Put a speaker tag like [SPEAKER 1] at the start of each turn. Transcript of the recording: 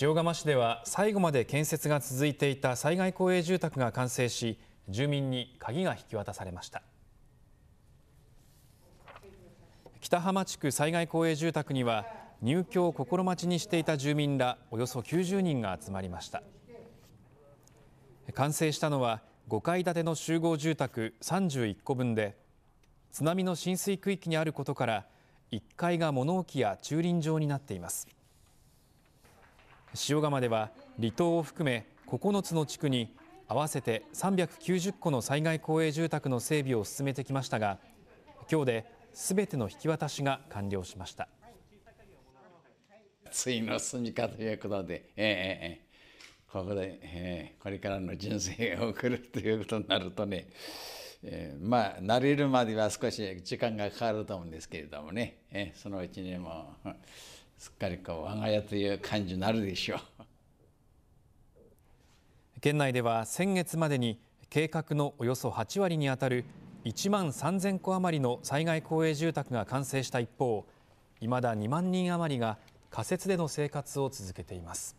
[SPEAKER 1] 塩釜市では最後まで建設が続いていた災害公営住宅が完成し住民に鍵が引き渡されました北浜地区災害公営住宅には入居を心待ちにしていた住民らおよそ90人が集まりました完成したのは5階建ての集合住宅31個分で津波の浸水区域にあることから1階が物置や駐輪場になっています塩釜では離島を含め9つの地区に合わせて390戸の災害公営住宅の整備を進めてきましたが今日で全ての引き渡しが完了しました。
[SPEAKER 2] 次の住み方ということで、えー、ここで、えー、これからの人生を送るということになるとね、えー、まあ慣れるまでは少し時間がかかると思うんですけれどもね、えー、そのうちにもすっかりこう我が家という感じになるでしょう 県内では先月までに
[SPEAKER 1] 計画のおよそ8割に当たる1万3000戸余りの災害公営住宅が完成した一方いまだ2万人余りが仮設での生活を続けています。